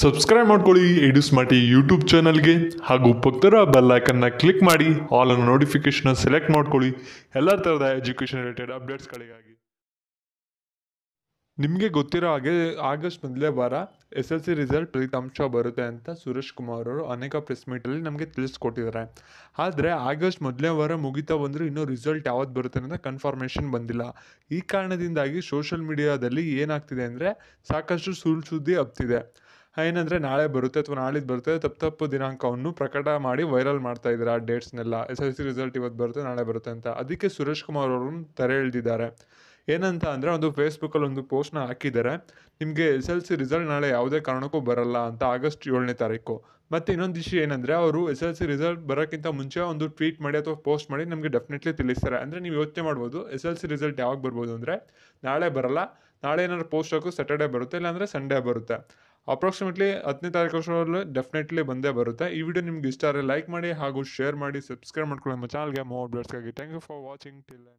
subscribe ಮಾಡ್ಕೊಳ್ಳಿ ಎಡು ಸ್ಮಾರ್ಟಿ YouTube ಚಾನಲ್ಗೆ ಹಾಗೂ ಬೆಲ್ ಬೆಲ್ಲೈಕನ್ನ ಕ್ಲಿಕ್ ಮಾಡಿ ಆಲ್ ಅನ್ನು ನೋಟಿಫಿಕೇಶನ್ ಸೆಲೆಕ್ಟ್ ಮಾಡ್ಕೊಳ್ಳಿ ಎಲ್ಲ ಥರದ ಎಜುಕೇಷನ್ ರಿಲೇಟೆಡ್ ಅಪ್ಡೇಟ್ಸ್ಗಳಿಗಾಗಿ ನಿಮಗೆ ಗೊತ್ತಿರೋ ಹಾಗೆ ಆಗಸ್ಟ್ ಮೊದಲೇ ವಾರ ಎಸ್ ಎಲ್ ಸಿ ರಿಸಲ್ಟ್ ಫಲಿತಾಂಶ ಬರುತ್ತೆ ಅಂತ ಸುರೇಶ್ ಕುಮಾರ್ ಅವರು ಅನೇಕ ಪ್ರೆಸ್ ಮೀಟಲ್ಲಿ ನಮಗೆ ತಿಳಿಸ್ಕೊಟ್ಟಿದ್ದಾರೆ ಆದರೆ ಆಗಸ್ಟ್ ಮೊದಲೇ ವಾರ ಮುಗಿತಾ ಬಂದರೂ ಇನ್ನೂ ರಿಸಲ್ಟ್ ಯಾವತ್ತು ಬರುತ್ತೆ ಅನ್ನೋದು ಕನ್ಫರ್ಮೇಷನ್ ಬಂದಿಲ್ಲ ಈ ಕಾರಣದಿಂದಾಗಿ ಸೋಷಲ್ ಮೀಡಿಯಾದಲ್ಲಿ ಏನಾಗ್ತಿದೆ ಅಂದರೆ ಸಾಕಷ್ಟು ಸುಳ್ಳು ಸುದ್ದಿ ಹಬ್ತಿದೆ ಏನಂದರೆ ನಾಳೆ ಬರುತ್ತೆ ಅಥವಾ ನಾಳಿದ್ ಬರುತ್ತೆ ತಪ್ಪು ತಪ್ಪು ದಿನಾಂಕವನ್ನು ಪ್ರಕಟ ಮಾಡಿ ವೈರಲ್ ಮಾಡ್ತಾ ಇದ್ದಾರೆ ಆ ಡೇಟ್ಸ್ನೆಲ್ಲ ಎಸ್ ಎಲ್ ಸಿ ರಿಸಲ್ಟ್ ಇವತ್ತು ಬರುತ್ತೆ ನಾಳೆ ಬರುತ್ತೆ ಅಂತ ಅದಕ್ಕೆ ಸುರೇಶ್ ಕುಮಾರ್ ಅವರನ್ನು ತೆರೆ ಎಳೆದಿದ್ದಾರೆ ಏನಂತ ಅಂದರೆ ಒಂದು ಫೇಸ್ಬುಕ್ಕಲ್ಲಿ ಒಂದು ಪೋಸ್ಟ್ನ ಹಾಕಿದ್ದಾರೆ ನಿಮಗೆ ಎಸ್ ಎಲ್ ಸಿ ರಿಸಲ್ಟ್ ನಾಳೆ ಯಾವುದೇ ಕಾರಣಕ್ಕೂ ಬರಲ್ಲ ಅಂತ ಆಗಸ್ಟ್ ಏಳನೇ ತಾರೀಕು ಮತ್ತು ಇನ್ನೊಂದು ವಿಷಯ ಏನಂದರೆ ಅವರು ಎಸ್ ಎಲ್ ಸಿ ರಿಸಲ್ಟ್ ಬರೋಕ್ಕಿಂತ ಮುಂಚೆ ಒಂದು ಟ್ವೀಟ್ ಮಾಡಿ ಅಥವಾ ಪೋಸ್ಟ್ ಮಾಡಿ ನಮಗೆ ಡೆಫಿನೆಟ್ಲಿ ತಿಳಿಸ್ತಾರೆ ಅಂದರೆ ನೀವು ಯೋಚನೆ ಮಾಡ್ಬೋದು ಎಸ್ ಎಲ್ ಸಿ ರಿಸಲ್ಟ್ ಯಾವಾಗ ಬರ್ಬೋದು ಅಂದರೆ ನಾಳೆ ಬರಲ್ಲ ನಾಳೆ ಏನಾದ್ರು ಪೋಸ್ಟ್ ಹಾಕು ಸ್ಯಾಟರ್ಡೇ ಬರುತ್ತೆ ಇಲ್ಲಾಂದರೆ ಸಂಡೇ ಬರುತ್ತೆ ಅಪ್ರಾಕ್ಸಿಮೇಟ್ಲಿ ಹತ್ತನೇ ತಾರೀಕು ಅಷ್ಟರಲ್ಲಿ ಡೆಫಿನೆಟ್ಲಿ ಬಂದೇ ಬರುತ್ತೆ ಈ ವಿಡಿಯೋ ನಿಮ್ಗೆ ಇಷ್ಟ ಆದರೆ ಲೈಕ್ ಮಾಡಿ ಹಾಗೂ ಶೇರ್ ಮಾಡಿ ಸಬ್ಸ್ಕ್ರೈಬ್ ಮಾಡ್ಕೊಳ್ಳಿ ನಮ್ಮ ಚಾನಲ್ಗೆ ಮೋ ಅಪ್ಡೇಟ್ಸ್ಗಾಗಿ thank you for watching till